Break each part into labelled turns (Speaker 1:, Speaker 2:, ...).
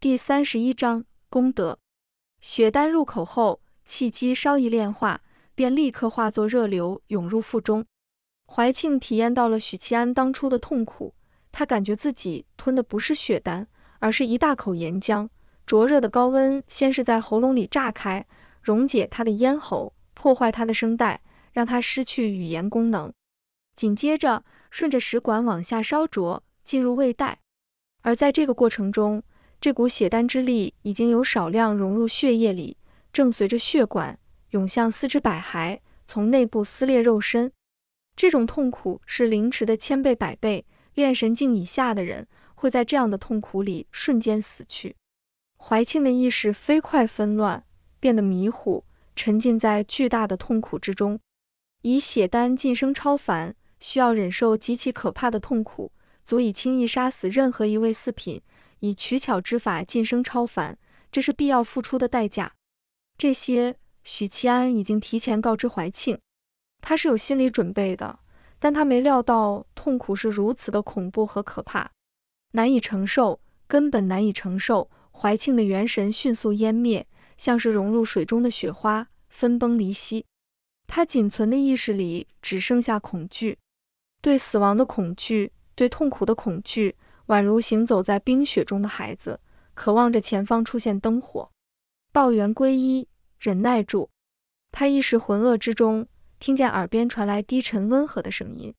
Speaker 1: 第三十一章功德。血丹入口后，气机稍一炼化，便立刻化作热流涌入腹中。怀庆体验到了许七安当初的痛苦，他感觉自己吞的不是血丹，而是一大口岩浆。灼热的高温先是在喉咙里炸开，溶解他的咽喉，破坏他的声带，让他失去语言功能。紧接着，顺着食管往下烧灼，进入胃袋。而在这个过程中，这股血丹之力已经有少量融入血液里，正随着血管涌向四肢百骸，从内部撕裂肉身。这种痛苦是凌迟的千倍百倍。炼神境以下的人会在这样的痛苦里瞬间死去。怀庆的意识飞快纷乱，变得迷糊，沉浸在巨大的痛苦之中。以血丹晋升超凡，需要忍受极其可怕的痛苦，足以轻易杀死任何一位四品。以取巧之法晋升超凡，这是必要付出的代价。这些许七安已经提前告知怀庆，他是有心理准备的。但他没料到痛苦是如此的恐怖和可怕，难以承受，根本难以承受。怀庆的元神迅速湮灭，像是融入水中的雪花，分崩离析。他仅存的意识里只剩下恐惧，对死亡的恐惧，对痛苦的恐惧。宛如行走在冰雪中的孩子，渴望着前方出现灯火。抱怨归一，忍耐住。他一时浑噩之中，听见耳边传来低沉温和的声音。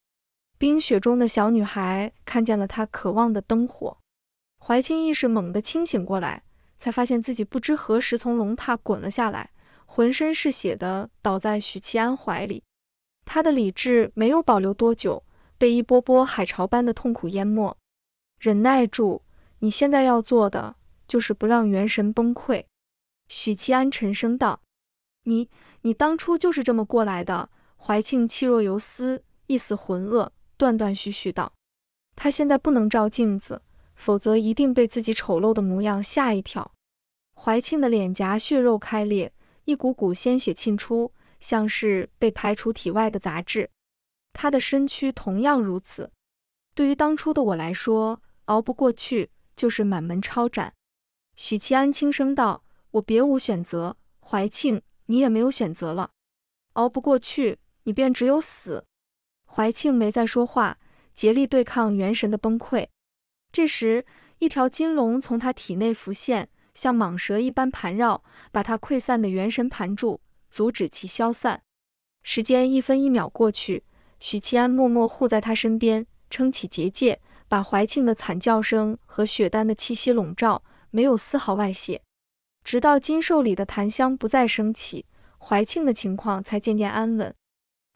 Speaker 1: 冰雪中的小女孩看见了她渴望的灯火。怀清意识猛地清醒过来，才发现自己不知何时从龙榻滚了下来，浑身是血的倒在许七安怀里。他的理智没有保留多久，被一波波海潮般的痛苦淹没。忍耐住，你现在要做的就是不让元神崩溃。”许七安沉声道，“你……你当初就是这么过来的。”怀庆气若游丝，一丝浑噩，断断续续道：“他现在不能照镜子，否则一定被自己丑陋的模样吓一跳。”怀庆的脸颊血肉开裂，一股股鲜血沁出，像是被排除体外的杂质。他的身躯同样如此。对于当初的我来说，熬不过去，就是满门抄斩。”许七安轻声道，“我别无选择，怀庆，你也没有选择了。熬不过去，你便只有死。”怀庆没再说话，竭力对抗元神的崩溃。这时，一条金龙从他体内浮现，像蟒蛇一般盘绕，把他溃散的元神盘住，阻止其消散。时间一分一秒过去，许七安默默护在他身边，撑起结界。把怀庆的惨叫声和雪丹的气息笼罩，没有丝毫外泄。直到金兽里的檀香不再升起，怀庆的情况才渐渐安稳。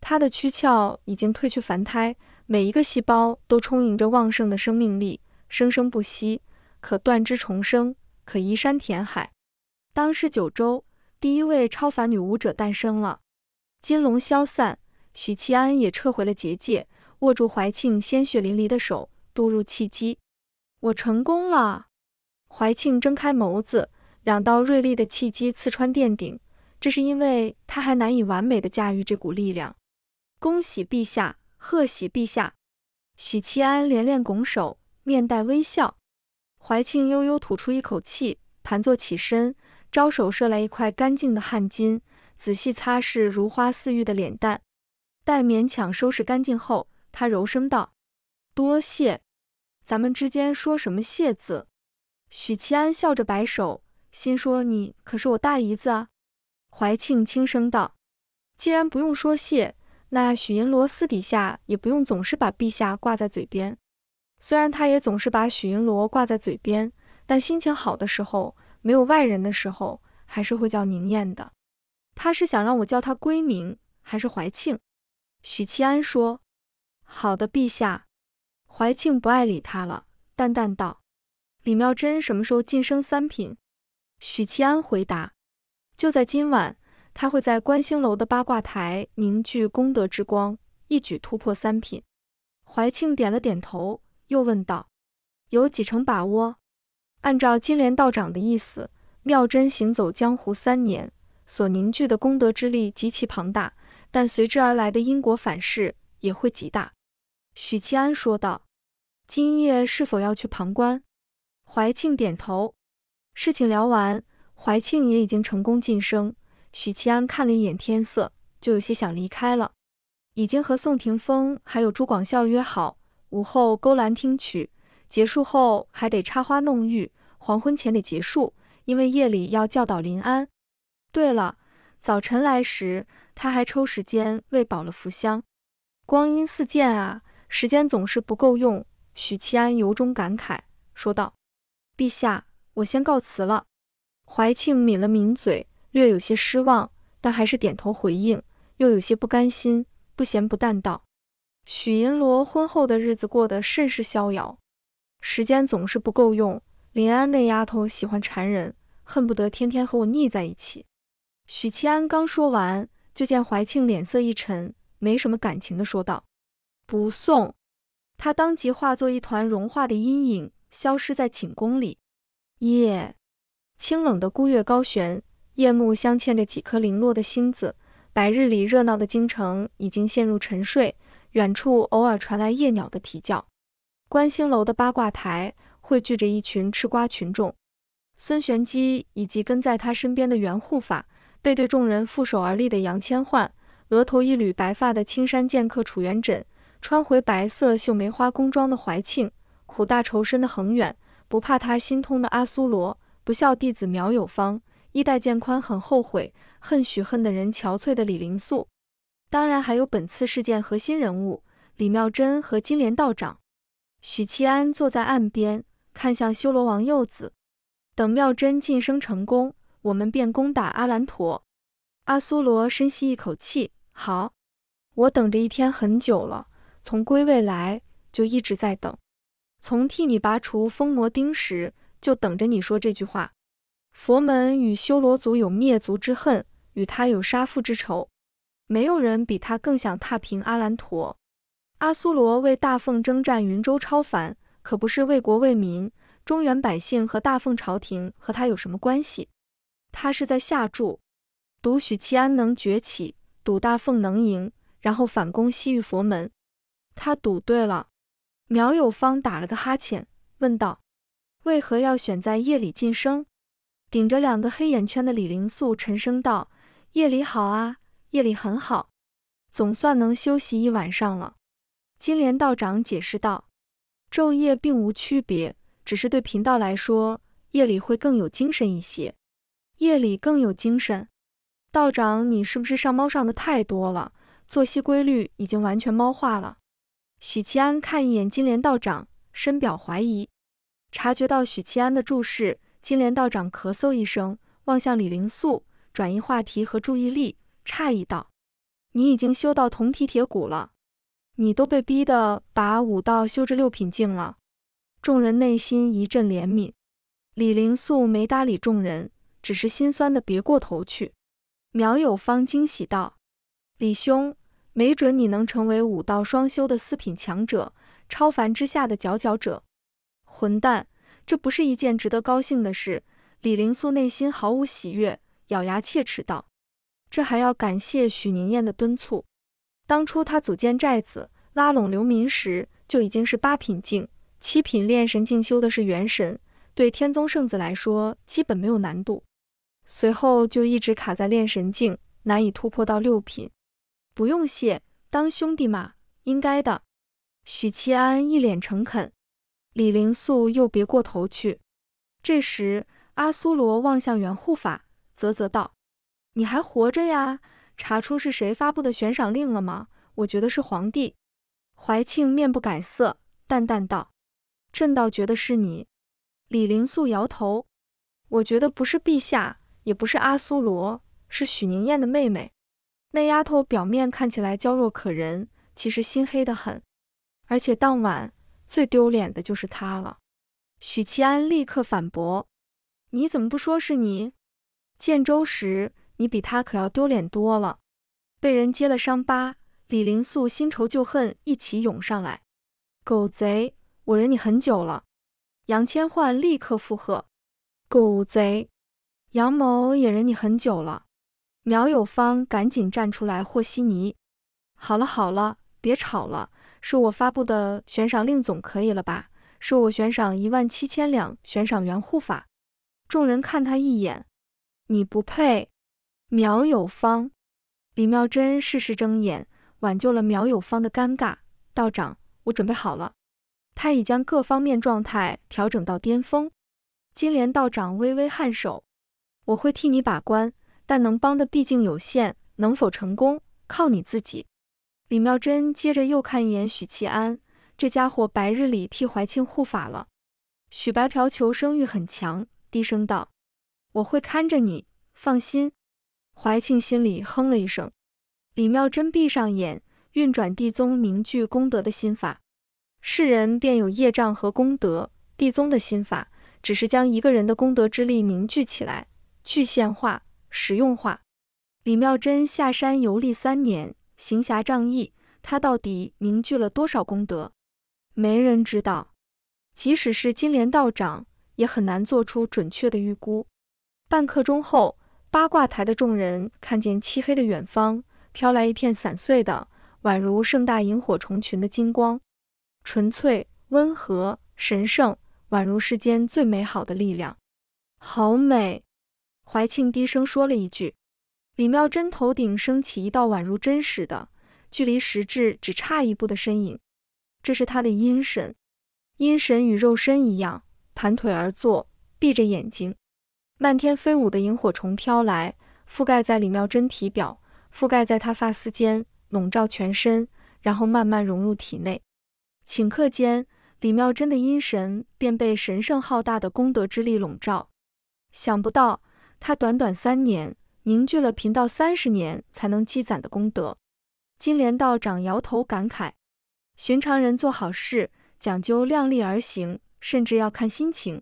Speaker 1: 他的躯壳已经褪去凡胎，每一个细胞都充盈着旺盛的生命力，生生不息，可断肢重生，可移山填海。当世九州第一位超凡女武者诞生了。金龙消散，许七安也撤回了结界，握住怀庆鲜血淋漓的手。渡入契机，我成功了。怀庆睁开眸子，两道锐利的契机刺穿殿顶。这是因为他还难以完美的驾驭这股力量。恭喜陛下，贺喜陛下！许七安连连拱手，面带微笑。怀庆悠悠吐出一口气，盘坐起身，招手射来一块干净的汗巾，仔细擦拭如花似玉的脸蛋。待勉强收拾干净后，他柔声道：“多谢。”咱们之间说什么谢字？许七安笑着摆手，心说你可是我大姨子啊。怀庆轻声道：“既然不用说谢，那许银罗私底下也不用总是把陛下挂在嘴边。虽然他也总是把许银罗挂在嘴边，但心情好的时候，没有外人的时候，还是会叫宁燕的。他是想让我叫他闺名，还是怀庆？”许七安说：“好的，陛下。”怀庆不爱理他了，淡淡道：“李妙珍什么时候晋升三品？”许七安回答：“就在今晚，他会在观星楼的八卦台凝聚功德之光，一举突破三品。”怀庆点了点头，又问道：“有几成把握？”按照金莲道长的意思，妙真行走江湖三年，所凝聚的功德之力极其庞大，但随之而来的因果反噬也会极大。许七安说道：“今夜是否要去旁观？”怀庆点头。事情聊完，怀庆也已经成功晋升。许七安看了一眼天色，就有些想离开了。已经和宋霆锋还有朱广孝约好午后勾栏听曲，结束后还得插花弄玉，黄昏前得结束，因为夜里要教导临安。对了，早晨来时他还抽时间喂饱了福香。光阴似箭啊！时间总是不够用，许七安由衷感慨说道：“陛下，我先告辞了。”怀庆抿了抿嘴，略有些失望，但还是点头回应，又有些不甘心，不咸不淡道：“许银罗婚后的日子过得甚是逍遥，时间总是不够用。临安那丫头喜欢缠人，恨不得天天和我腻在一起。”许七安刚说完，就见怀庆脸色一沉，没什么感情的说道。不送，他当即化作一团融化的阴影，消失在寝宫里。夜，清冷的孤月高悬，夜幕镶嵌着几颗零落的星子。白日里热闹的京城已经陷入沉睡，远处偶尔传来夜鸟的啼叫。观星楼的八卦台汇聚着一群吃瓜群众，孙玄机以及跟在他身边的元护法，背对众人负手而立的杨千嬅，额头一缕白发的青山剑客楚元稹，穿回白色绣梅花工装的怀庆，苦大仇深的恒远，不怕他心痛的阿苏罗，不孝弟子苗有方，衣带渐宽很后悔，恨许恨的人憔悴的李灵素，当然还有本次事件核心人物李妙真和金莲道长。许七安坐在岸边，看向修罗王幼子。等妙真晋升成功，我们便攻打阿兰陀。阿苏罗深吸一口气，好，我等着一天很久了。从归位来就一直在等，从替你拔除封魔钉时就等着你说这句话。佛门与修罗族有灭族之恨，与他有杀父之仇，没有人比他更想踏平阿兰陀。阿苏罗为大凤征战云州超凡，可不是为国为民，中原百姓和大凤朝廷和他有什么关系？他是在下注，赌许七安能崛起，赌大凤能赢，然后反攻西域佛门。他赌对了。苗有方打了个哈欠，问道：“为何要选在夜里晋升？”顶着两个黑眼圈的李灵素沉声道：“夜里好啊，夜里很好，总算能休息一晚上了。”金莲道长解释道：“昼夜并无区别，只是对贫道来说，夜里会更有精神一些。夜里更有精神，道长，你是不是上猫上的太多了？作息规律已经完全猫化了。”许七安看一眼金莲道长，深表怀疑。察觉到许七安的注视，金莲道长咳嗽一声，望向李灵素，转移话题和注意力，诧异道：“你已经修到铜皮铁骨了，你都被逼得把武道修至六品境了。”众人内心一阵怜悯。李灵素没搭理众人，只是心酸的别过头去。苗有方惊喜道：“李兄。”没准你能成为武道双修的四品强者，超凡之下的佼佼者。混蛋，这不是一件值得高兴的事！李灵素内心毫无喜悦，咬牙切齿道：“这还要感谢许宁燕的敦促。当初他组建寨子，拉拢流民时，就已经是八品境，七品炼神境修的是元神，对天宗圣子来说基本没有难度。随后就一直卡在炼神境，难以突破到六品。”不用谢，当兄弟嘛，应该的。许七安一脸诚恳，李灵素又别过头去。这时，阿苏罗望向元护法，啧啧道：“你还活着呀？查出是谁发布的悬赏令了吗？我觉得是皇帝。”怀庆面不改色，淡淡道：“朕倒觉得是你。”李灵素摇头：“我觉得不是陛下，也不是阿苏罗，是许宁燕的妹妹。”那丫头表面看起来娇弱可人，其实心黑的很。而且当晚最丢脸的就是她了。许其安立刻反驳：“你怎么不说是你？建州时你比她可要丢脸多了，被人揭了伤疤。”李林素新仇旧恨一起涌上来：“狗贼，我忍你很久了。”杨千焕立刻附和：“狗贼，杨某也忍你很久了。”苗有方赶紧站出来和稀泥。好了好了，别吵了，是我发布的悬赏令，总可以了吧？是我悬赏一万七千两，悬赏原护法。众人看他一眼，你不配。苗有方，李妙真适时睁眼，挽救了苗有方的尴尬。道长，我准备好了，他已将各方面状态调整到巅峰。金莲道长微微颔首，我会替你把关。但能帮的毕竟有限，能否成功靠你自己。李妙珍接着又看一眼许其安，这家伙白日里替怀庆护法了。许白嫖求生欲很强，低声道：“我会看着你，放心。”怀庆心里哼了一声。李妙珍闭上眼，运转地宗凝聚功德的心法。世人便有业障和功德，地宗的心法只是将一个人的功德之力凝聚起来，具现化。实用化，李妙珍下山游历三年，行侠仗义，他到底凝聚了多少功德？没人知道，即使是金莲道长，也很难做出准确的预估。半刻钟后，八卦台的众人看见漆黑的远方飘来一片散碎的，宛如盛大萤火虫群的金光，纯粹、温和、神圣，宛如世间最美好的力量，好美。怀庆低声说了一句，李妙真头顶升起一道宛如真实的、距离实质只差一步的身影，这是她的阴神。阴神与肉身一样，盘腿而坐，闭着眼睛。漫天飞舞的萤火虫飘来，覆盖在李妙真体表，覆盖在她发丝间，笼罩全身，然后慢慢融入体内。顷刻间，李妙真的阴神便被神圣浩大的功德之力笼罩。想不到。他短短三年凝聚了贫道三十年才能积攒的功德。金莲道长摇头感慨：寻常人做好事讲究量力而行，甚至要看心情。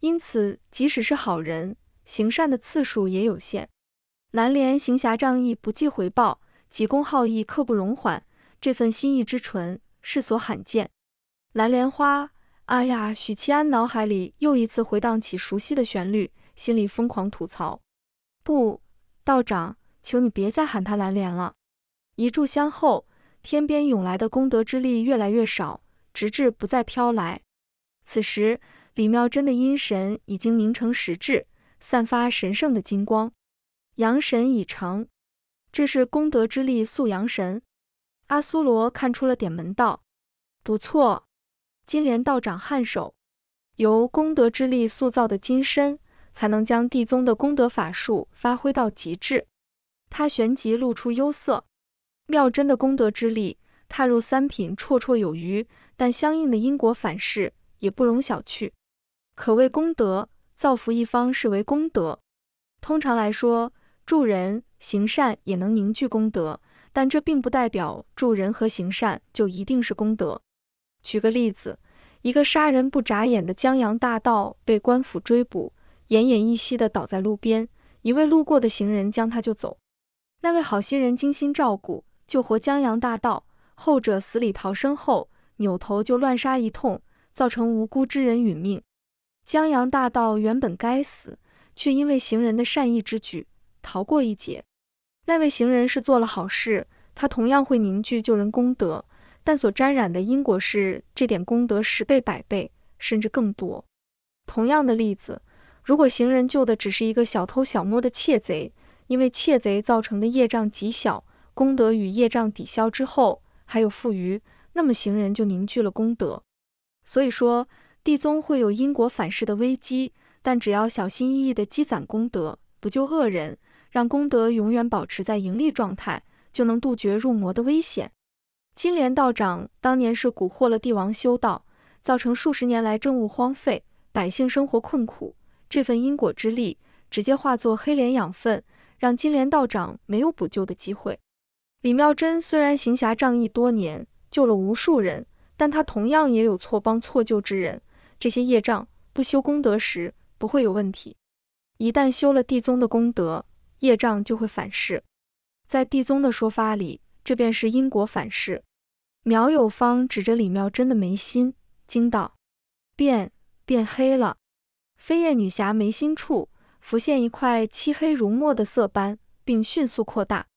Speaker 1: 因此，即使是好人，行善的次数也有限。蓝莲行侠仗义，不计回报，急公好义，刻不容缓。这份心意之纯，世所罕见。蓝莲花，哎呀！许七安脑海里又一次回荡起熟悉的旋律。心里疯狂吐槽，不，道长，求你别再喊他蓝莲了。一炷香后，天边涌来的功德之力越来越少，直至不再飘来。此时，李妙真的阴神已经凝成实质，散发神圣的金光，阳神已成。这是功德之力塑阳神。阿苏罗看出了点门道，不错。金莲道长颔首，由功德之力塑造的金身。才能将地宗的功德法术发挥到极致。他旋即露出忧色。妙真的功德之力踏入三品绰绰有余，但相应的因果反噬也不容小觑。可谓功德造福一方是为功德。通常来说，助人行善也能凝聚功德，但这并不代表助人和行善就一定是功德。举个例子，一个杀人不眨眼的江洋大盗被官府追捕。奄奄一息地倒在路边，一位路过的行人将他救走。那位好心人精心照顾，救活江洋大盗。后者死里逃生后，扭头就乱杀一通，造成无辜之人殒命。江洋大盗原本该死，却因为行人的善意之举逃过一劫。那位行人是做了好事，他同样会凝聚救人功德，但所沾染的因果是这点功德十倍、百倍，甚至更多。同样的例子。如果行人救的只是一个小偷小摸的窃贼，因为窃贼造成的业障极小，功德与业障抵消之后还有富余，那么行人就凝聚了功德。所以说，地宗会有因果反噬的危机，但只要小心翼翼地积攒功德，不救恶人，让功德永远保持在盈利状态，就能杜绝入魔的危险。金莲道长当年是蛊惑了帝王修道，造成数十年来政务荒废，百姓生活困苦。这份因果之力直接化作黑莲养分，让金莲道长没有补救的机会。李妙真虽然行侠仗义多年，救了无数人，但他同样也有错帮错救之人。这些业障不修功德时不会有问题，一旦修了地宗的功德，业障就会反噬。在地宗的说法里，这便是因果反噬。苗有方指着李妙真的眉心，惊道：“变变黑了。”飞燕女侠眉心处浮现一块漆黑如墨的色斑，并迅速扩大。